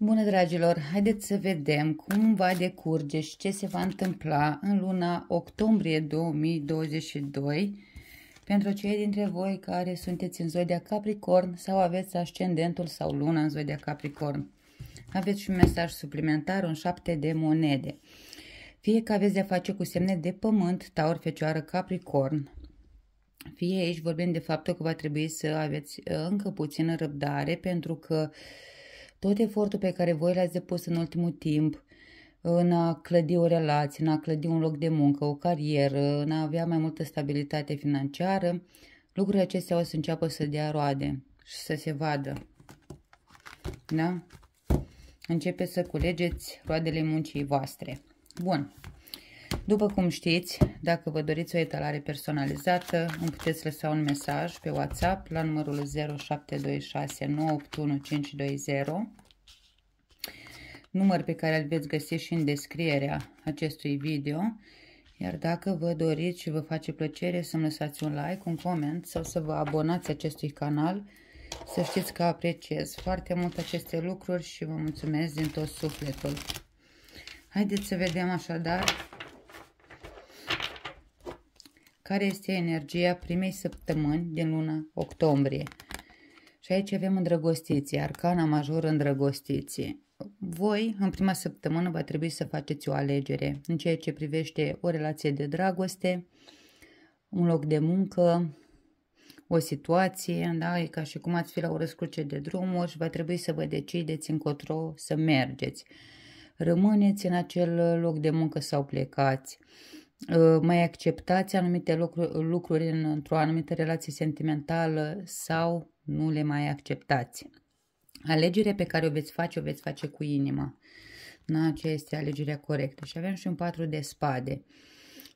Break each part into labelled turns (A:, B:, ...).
A: Bună dragilor, haideți să vedem cum va decurge și ce se va întâmpla în luna octombrie 2022 pentru cei dintre voi care sunteți în zodia Capricorn sau aveți ascendentul sau luna în zodia Capricorn. Aveți și un mesaj suplimentar, un șapte de monede. Fie că aveți de-a face cu semne de pământ, taur, fecioară, capricorn, fie aici vorbim de faptul că va trebui să aveți uh, încă puțină răbdare pentru că uh, tot efortul pe care voi l-ați depus în ultimul timp în a clădi o relație, în a clădi un loc de muncă, o carieră, în a avea mai multă stabilitate financiară, lucrurile acestea o să înceapă să dea roade și să se vadă. Da? Începeți să culegeți roadele muncii voastre. Bun. După cum știți, dacă vă doriți o etalare personalizată, îmi puteți lăsa un mesaj pe WhatsApp la numărul 0726981520, număr pe care îl veți găsi și în descrierea acestui video. Iar dacă vă doriți și vă face plăcere să-mi lăsați un like, un coment sau să vă abonați acestui canal, să știți că apreciez foarte mult aceste lucruri și vă mulțumesc din tot sufletul. Haideți să vedem așadar care este energia primei săptămâni din luna octombrie. Și aici avem îndrăgostiție, arcana majoră îndrăgostiție. Voi, în prima săptămână, va trebui să faceți o alegere în ceea ce privește o relație de dragoste, un loc de muncă, o situație, da? e ca și cum ați fi la o răscruce de drumuri și va trebui să vă decideți încotro să mergeți. Rămâneți în acel loc de muncă sau plecați. Uh, Ă, mai acceptați anumite lucruri, lucruri într-o anumită relație sentimentală sau nu le mai acceptați. Alegerea pe care o veți face, o veți face cu inima. Na, aceea este alegerea corectă. Și avem și un patru de spade.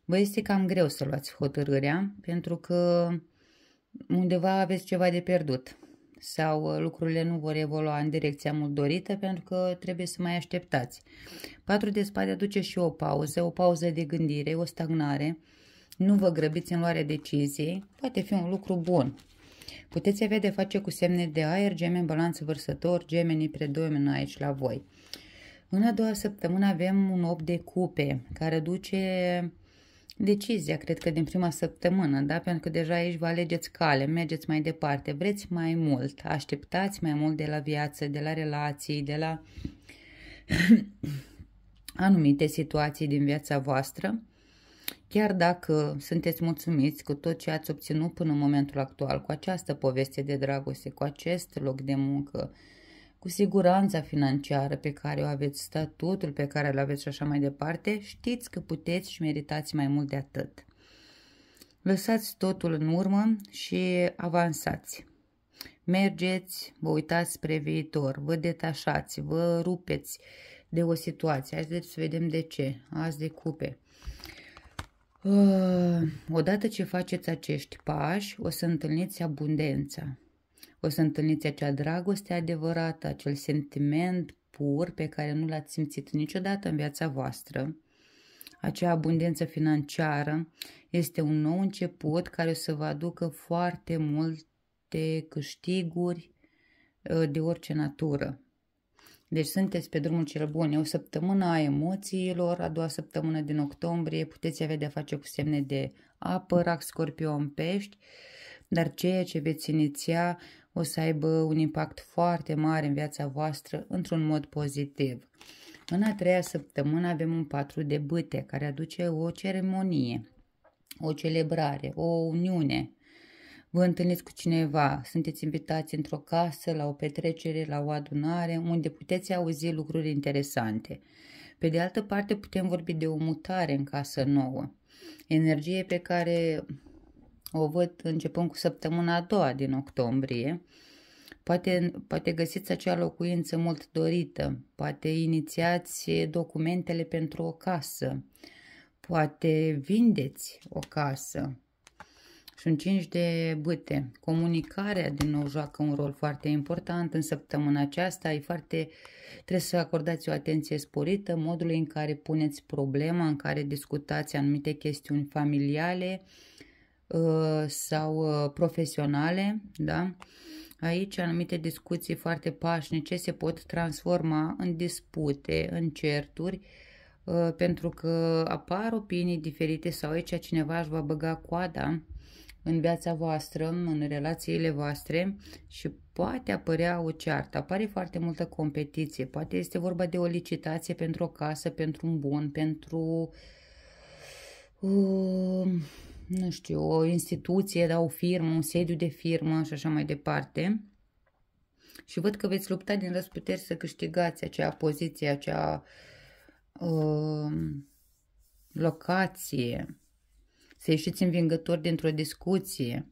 A: Vă este cam greu să luați hotărârea pentru că undeva aveți ceva de pierdut sau uh, lucrurile nu vor evolua în direcția mult dorită pentru că trebuie să mai așteptați. Patru de spade aduce și o pauză, o pauză de gândire, o stagnare. Nu vă grăbiți în luarea deciziei, poate fi un lucru bun. Puteți avea de face cu semne de aer, gemeni, balanță, vărsător, gemenii predomină aici la voi. În a doua săptămână avem un 8 de cupe care duce decizia, cred că din prima săptămână, da? pentru că deja aici vă alegeți cale, mergeți mai departe, vreți mai mult, așteptați mai mult de la viață, de la relații, de la anumite situații din viața voastră, chiar dacă sunteți mulțumiți cu tot ce ați obținut până în momentul actual, cu această poveste de dragoste, cu acest loc de muncă, cu siguranța financiară pe care o aveți, statutul pe care îl aveți și așa mai departe, știți că puteți și meritați mai mult de atât. Lăsați totul în urmă și avansați. Mergeți, vă uitați spre viitor, vă detașați, vă rupeți de o situație. Haideți să vedem de ce, azi de cupe. Uh, odată ce faceți acești pași, o să întâlniți abundența o să întâlniți acea dragoste adevărată, acel sentiment pur pe care nu l-ați simțit niciodată în viața voastră. Acea abundență financiară este un nou început care o să vă aducă foarte multe câștiguri ă, de orice natură. Deci sunteți pe drumul cel bun. E o săptămână a emoțiilor, a doua săptămână din octombrie, puteți avea de-a face cu semne de apă, rac, scorpion, pești, dar ceea ce veți iniția o să aibă un impact foarte mare în viața voastră într-un mod pozitiv. În a treia săptămână avem un patru de bâte care aduce o ceremonie, o celebrare, o uniune. Vă întâlniți cu cineva, sunteți invitați într-o casă, la o petrecere, la o adunare, unde puteți auzi lucruri interesante. Pe de altă parte, putem vorbi de o mutare în casă nouă. Energie pe care o văd începând cu săptămâna a doua din octombrie. Poate, poate găsiți acea locuință mult dorită, poate inițiați documentele pentru o casă, poate vindeți o casă. Sunt 5 de bâte. Comunicarea, din nou, joacă un rol foarte important în săptămâna aceasta. E foarte... Trebuie să acordați o atenție sporită modului în care puneți problema, în care discutați anumite chestiuni familiale, uh, Uh, sau uh, profesionale, da? Aici anumite discuții foarte pașnice se pot transforma în dispute, în certuri, uh, pentru că apar opinii diferite sau aici cineva își va băga coada în viața voastră, în relațiile voastre și poate apărea o ceartă, apare foarte multă competiție, poate este vorba de o licitație pentru o casă, pentru un bun, pentru uh, nu știu, o instituție, da, o firmă, un sediu de firmă și așa mai departe. Și văd că veți lupta din răsputeri să câștigați acea poziție, acea uh, locație, să ieșiți învingători dintr-o discuție.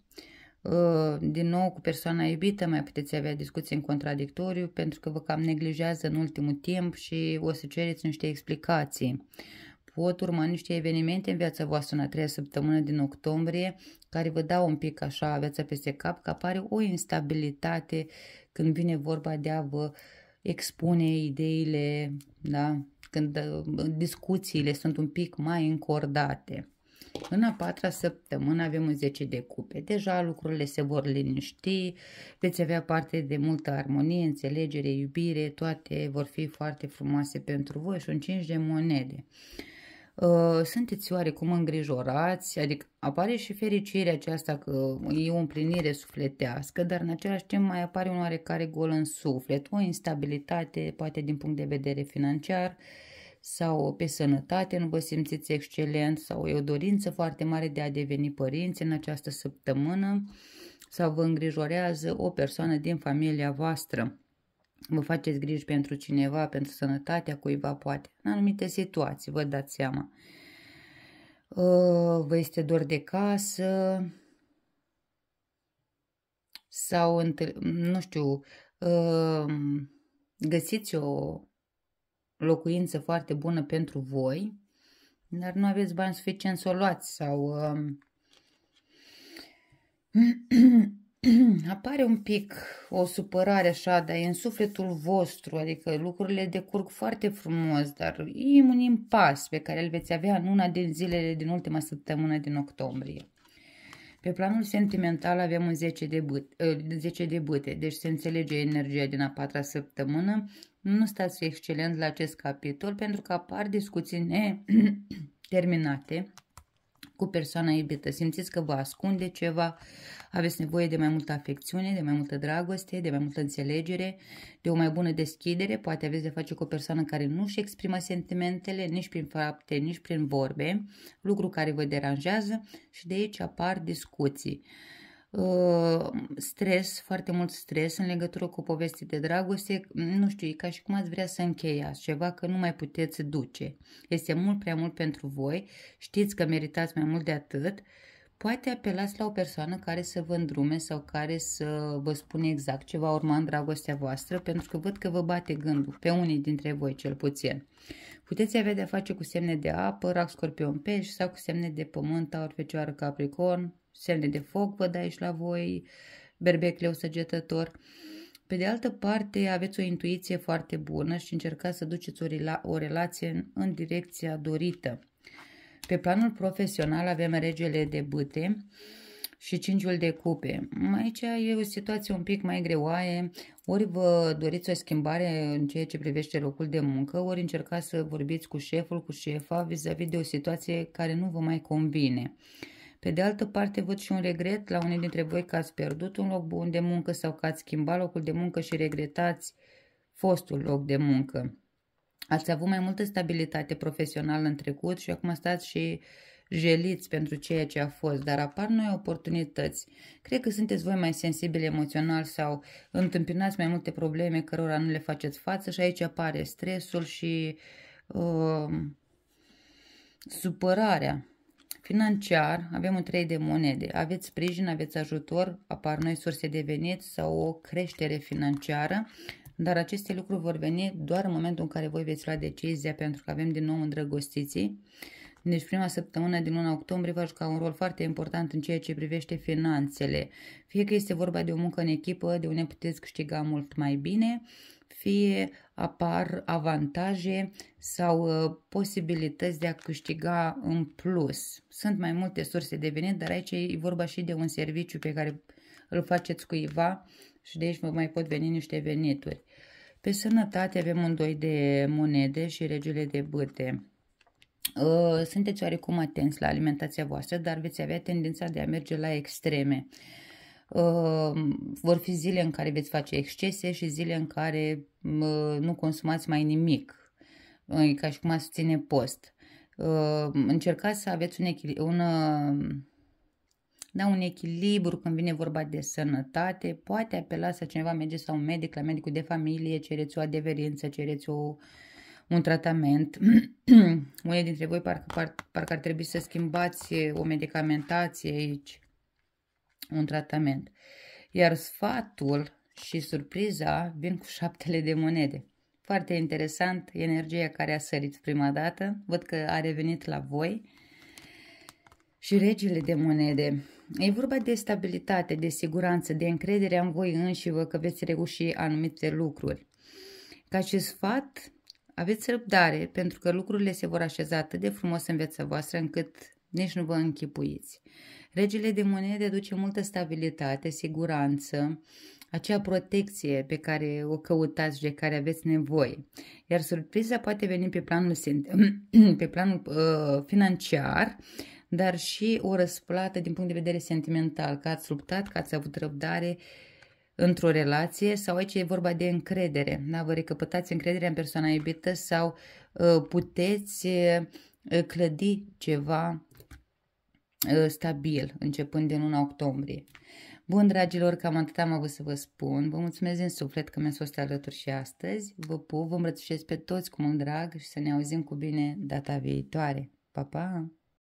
A: Uh, din nou cu persoana iubită mai puteți avea discuții în contradictoriu pentru că vă cam neglijează în ultimul timp și o să cereți niște explicații. Uh, pot urma niște evenimente în viața voastră în a treia săptămână din octombrie care vă dau un pic așa viața peste cap, că apare o instabilitate când vine vorba de a vă expune ideile, da? când uh, discuțiile sunt un pic mai încordate. În a patra săptămână avem un 10 de cupe. Deja lucrurile se vor liniști, veți avea parte de multă armonie, înțelegere, iubire, toate vor fi foarte frumoase pentru voi și un 5 de monede. Uh, sunteți oarecum îngrijorați, adică apare și fericirea aceasta că e o împlinire sufletească, dar în același timp mai apare un oarecare gol în suflet, o instabilitate, poate din punct de vedere financiar sau pe sănătate, nu vă simțiți excelent sau e o dorință foarte mare de a deveni părinți în această săptămână sau vă îngrijorează o persoană din familia voastră vă faceți griji pentru cineva, pentru sănătatea cuiva, poate, în anumite situații, vă dați seama. Ă, vă este dor de casă sau, nu știu, ă, găsiți o locuință foarte bună pentru voi, dar nu aveți bani suficient să o luați sau ă, apare un pic o supărare așa, dar e în sufletul vostru, adică lucrurile decurg foarte frumos, dar e un impas pe care îl veți avea în una din zilele din ultima săptămână din octombrie. Pe planul sentimental avem un 10 de, bât, 10 eh, de bâte, deci se înțelege energia din a patra săptămână. Nu stați excelent la acest capitol pentru că apar discuții neterminate cu persoana iubită. Simțiți că vă ascunde ceva, aveți nevoie de mai multă afecțiune, de mai multă dragoste, de mai multă înțelegere, de o mai bună deschidere. Poate aveți de face cu o persoană care nu își exprimă sentimentele nici prin fapte, nici prin vorbe, lucru care vă deranjează și de aici apar discuții. Uh, Ă, stres, foarte mult stres în legătură cu povestii de dragoste, nu știu, e ca și cum ați vrea să încheiați ceva că nu mai puteți duce. Este mult prea mult pentru voi, știți că meritați mai mult de atât, poate apelați la o persoană care să vă îndrume sau care să vă spune exact ce va urma în dragostea voastră, pentru că văd că vă bate gândul, pe unii dintre voi cel puțin. Puteți avea de-a face cu semne de apă, rac, scorpion, pești sau cu semne de pământ, aur, fecioară, capricorn, semne de foc văd aici la voi, berbecleu săgetător. Pe de altă parte, aveți o intuiție foarte bună și încercați să duceți o, rela o relație în, în direcția dorită. Pe planul profesional avem regele de bâte și cinciul de cupe. Aici e o situație un pic mai greoaie, ori vă doriți o schimbare în ceea ce privește locul de muncă, ori încercați să vorbiți cu șeful, cu șefa, vis-a-vis -vis de o situație care nu vă mai convine. Pe de altă parte, văd și un regret la unii dintre voi că ați pierdut un loc bun de muncă sau că ați schimbat locul de muncă și regretați fostul loc de muncă. Ați avut mai multă stabilitate profesională în trecut și acum stați și jeliți pentru ceea ce a fost, dar apar noi oportunități. Cred că sunteți voi mai sensibili emoțional sau întâmpinați mai multe probleme cărora nu le faceți față și aici apare stresul și uh, supărarea financiar, avem un trei de monede, aveți sprijin, aveți ajutor, apar noi surse de venit sau o creștere financiară, dar aceste lucruri vor veni doar în momentul în care voi veți lua decizia, pentru că avem din nou îndrăgostiții deci prima săptămână din luna octombrie va juca un rol foarte important în ceea ce privește finanțele. Fie că este vorba de o muncă în echipă, de unde puteți câștiga mult mai bine, fie apar avantaje sau uh, posibilități de a câștiga în plus. Sunt mai multe surse de venit, dar aici e vorba și de un serviciu pe care îl faceți cuiva și de aici mai pot veni niște venituri. Pe sănătate avem un doi de monede și regele de bâte. Uh, sunteți oarecum atenți la alimentația voastră, dar veți avea tendința de a merge la extreme. Uh, vor fi zile în care veți face excese și zile în care uh, nu consumați mai nimic, ca și cum ați ține post. Încercați să aveți un, echil- un, da, un echilibru când vine vorba de sănătate. Poate apelați să cineva merge sau un medic, la medicul de familie, cereți o adeverință, cereți o uh, un tratament. Unii dintre voi parcă, par, parcă ar trebui să schimbați eh, o medicamentație aici, un tratament. Iar sfatul și surpriza vin cu șaptele de monede. Foarte interesant, energia care a sărit prima dată, văd că a revenit la voi. Și regele de monede. E vorba de stabilitate, de siguranță, de încredere în voi înși vă că veți reuși anumite lucruri. Ca și sfat, aveți răbdare, pentru că lucrurile se vor așeza atât de frumos în viața voastră încât nici nu vă închipuiți. Regele de monede duce multă stabilitate, siguranță, acea protecție pe care o căutați și de care aveți nevoie. Iar surpriza poate veni pe planul, pe planul uh, financiar, dar și o răsplată din punct de vedere sentimental, că ați luptat, că ați avut răbdare, uh, într-o relație sau aici e vorba de încredere. Da? Vă recăpătați încrederea în persoana iubită sau ă, puteți ă, ă, clădi ceva stabil începând din 1 octombrie. Bun, dragilor, cam atât am avut să vă spun. Vă mulțumesc din suflet că mi-ați fost alături și astăzi. Vă pup, vă îmbrățișez pe toți cu mult drag și să ne auzim cu bine data viitoare. Pa, pa!